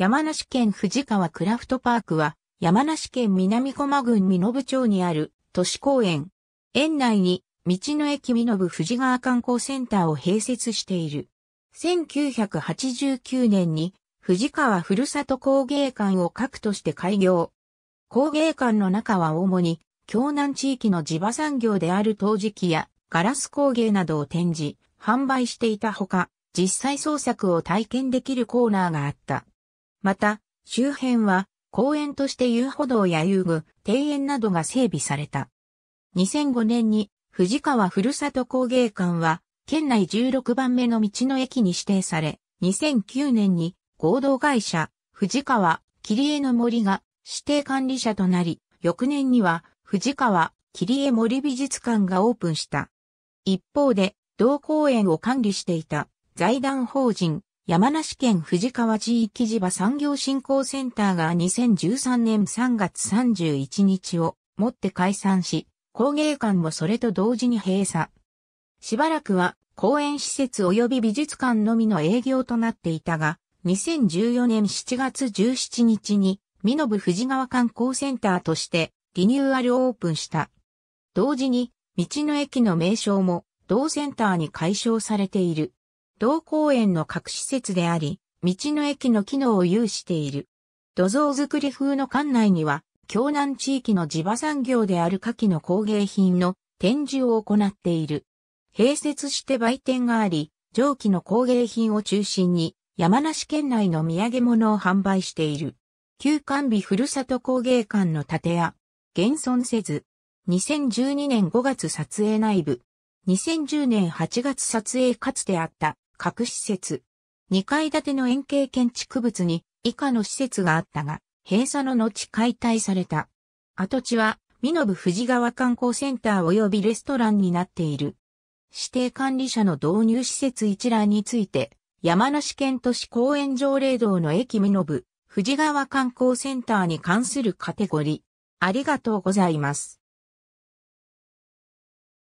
山梨県富士川クラフトパークは、山梨県南駒郡濃部町にある都市公園。園内に、道の駅美延富士川観光センターを併設している。1989年に、富士川ふるさと工芸館を核として開業。工芸館の中は主に、京南地域の地場産業である陶磁器やガラス工芸などを展示、販売していたほか、実際創作を体験できるコーナーがあった。また、周辺は公園として遊歩道や遊具、庭園などが整備された。2005年に藤川ふるさと工芸館は県内16番目の道の駅に指定され、2009年に合同会社藤川切江の森が指定管理者となり、翌年には藤川切江森美術館がオープンした。一方で、同公園を管理していた財団法人山梨県富士川地域地場産業振興センターが2013年3月31日をもって解散し、工芸館もそれと同時に閉鎖。しばらくは公園施設及び美術館のみの営業となっていたが、2014年7月17日に、美濃部富士川観光センターとしてリニューアルオープンした。同時に、道の駅の名称も同センターに解消されている。同公園の各施設であり、道の駅の機能を有している。土蔵造り風の館内には、京南地域の地場産業である夏季の工芸品の展示を行っている。併設して売店があり、上記の工芸品を中心に、山梨県内の土産物を販売している。旧館美ふるさと工芸館の建屋。現存せず。2012年5月撮影内部。2010年8月撮影かつてあった各施設。2階建ての円形建築物に以下の施設があったが、閉鎖の後解体された。跡地は、美濃部藤川観光センター及びレストランになっている。指定管理者の導入施設一覧について、山梨県都市公園条例道の駅美濃部藤川観光センターに関するカテゴリー。ありがとうございます。